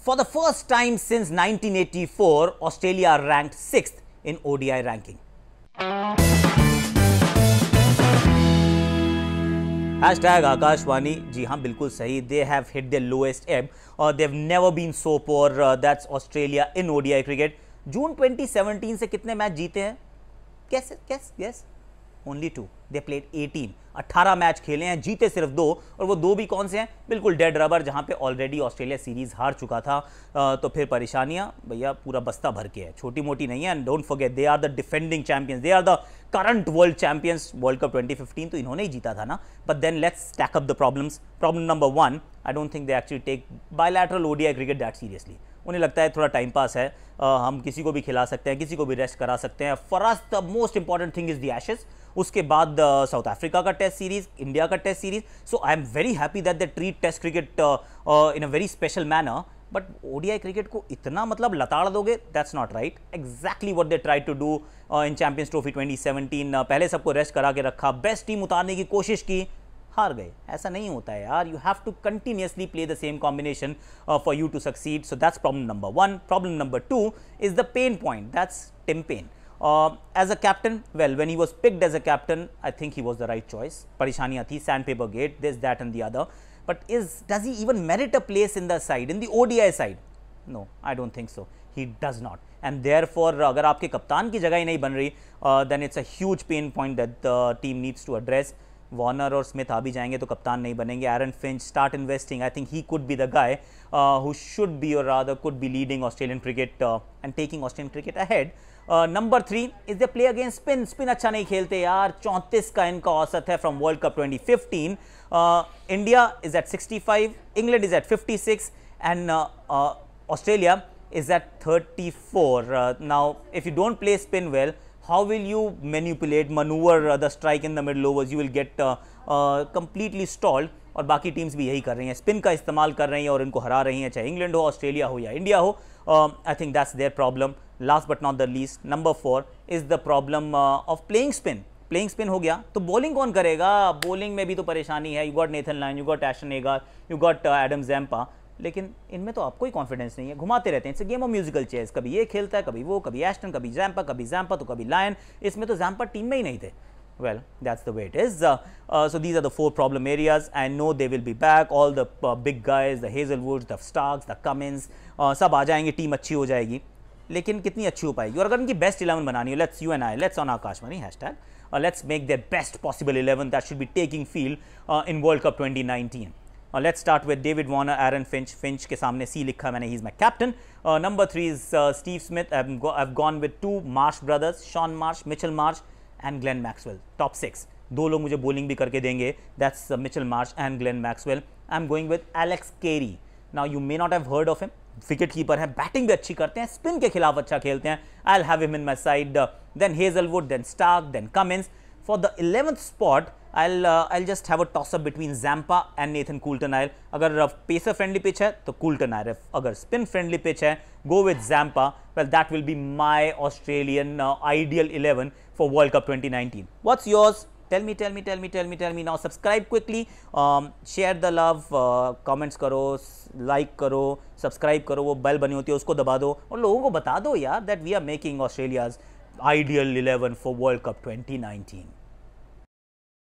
For the first time since 1984, Australia ranked 6th in ODI ranking. Hashtag Akashvani जी हाँ बिल्कुल सही they have hit the lowest ebb और they've never been so poor that's Australia in ODI cricket June 2017 से कितने match जीते हैं कैसे कैस yes only two they played 18 18 match खेले हैं जीते सिर्फ दो और वो दो भी कौन से हैं बिल्कुल डेड रबर जहां पे ऑलरेडी ऑस्ट्रेलिया सीरीज हार चुका था तो फिर परेशानियां भैया पूरा बस्ता भर के है छोटी मोटी नहीं है and don't forget they are the defending champions they are the current world champions world cup twenty तो इन्होंने ही जीता था ना but then let's take up the problems problem number one I don't think they actually take bilateral ODI cricket that seriously उन्हें लगता है थोड़ा टाइम पास है आ, हम किसी को भी खिला सकते हैं किसी को भी रेस्ट करा सकते हैं for us the most important thing is the Ashes उसके बाद साउथ अफ्रीका का टेस्ट सीरीज इंडिया का test series so I am very happy that the treat test cricket in a very special manner but ODI cricket को इतना मतलब लताड़ दोगे that's not right exactly what they try to do in Champions Trophy 2017 uh, पहले सबको rest करा के रखा बेस्ट टीम उतारने की कोशिश की हार गए ऐसा नहीं होता है यार you have to continuously play the same combination for you to succeed so that's problem number one problem number two is the pain point that's Tim Paine as a captain well when he was picked as a captain I think he was the right choice परेशानियाँ थी sand paper gate this that and the other but is does he even merit a place in the side in the ODI side no I don't think so he does not end there for अगर आपके कप्तान की जगह ही नहीं बन रही then it's a huge pain point that the team needs to address Warner और स्मिथ आ भी जाएंगे तो कप्तान नहीं बनेंगे Aaron Finch start investing I think he could be the guy who should be और rather could be leading Australian cricket and taking Australian cricket ahead number three is the play against spin spin अच्छा नहीं खेलते यार चौंतीस का इनका औसत है from World cup twenty fifteen India is at sixty five England is at fifty six and Australia is at thirty four now if you don't play spin well how will you manipulate maneuver uh, the strike in the middle overs you will get uh, uh, completely stalled और बाकी teams भी यही कर रही हैं spin का इस्तेमाल कर रही हैं और इनको हरा रही हैं चाहे इंग्लैंड हो ऑस्ट्रेलिया हो या इंडिया हो I think that's their problem last but not the least number four is the problem of playing spin playing spin हो गया तो बॉलिंग कौन करेगा बॉलिंग में भी तो परेशानी है you got Nathan Lyon you got Ashton Agar you got Adam Zampa लेकिन इनमें तो आपको ही कॉन्फिडेंस नहीं है घुमाते रहते हैं it's game of musical chairs कभी ये खेलता है कभी वो कभी एस्टन कभी जैम्पा कभी जैम्पा तो कभी लायन इसमें तो जैम्पा टीम में ही नहीं थे well that's the way it is so these are the four problem areas and no they will be back all the big guys the Hazel guys the hazelwoods the starks uh, सब आ जाएंगे team अच्छी हो जाएगी लेकिन कितनी अच्छी हो पाएगी और अगर इनकी बेस्ट इलेवन बनानी हो let's you and I let's on Akashvani hashtag let's make the best possible eleven that should be taking feel in World cup twenty nineteen Uh, let's start with David Warner, Aaron Finch. Finch के सामने C लिखा मैंने, he's my captain. Uh, number three is uh, Steve Smith. I've, go, I've gone with two Marsh brothers, Sean Marsh, Mitchell Marsh and Glenn Maxwell. Top six. दो लोग मुझे bowling भी करके देंगे. That's uh, Mitchell Marsh and Glenn Maxwell. I'm going with Alex Carey. Now you may not have heard of him. Wicket keeper हैं batting भी अच्छी करते हैं स्पिन के खिलाफ अच्छा खेलते हैं I have him in my side then Hazlewood then Starc then Cummins for the eleventh spot I'll uh, I'll just have a toss up between Zampa and Nathan Coulter-Nile. अगर uh, pacer friendly pitch है तो Coulter-Nile. अगर spin friendly pitch है go with Zampa. Well, that will be my Australian uh, ideal 11 for World Cup 2019. What's yours? Tell me, tell me, tell me, tell me, tell me. Now subscribe quickly. Um, share the love. Uh, comments karo. like karo. subscribe karo. वो bell bani hoti hai. Usko दबा दो और लोगों को बता that we are making Australia's ideal 11 for World Cup 2019.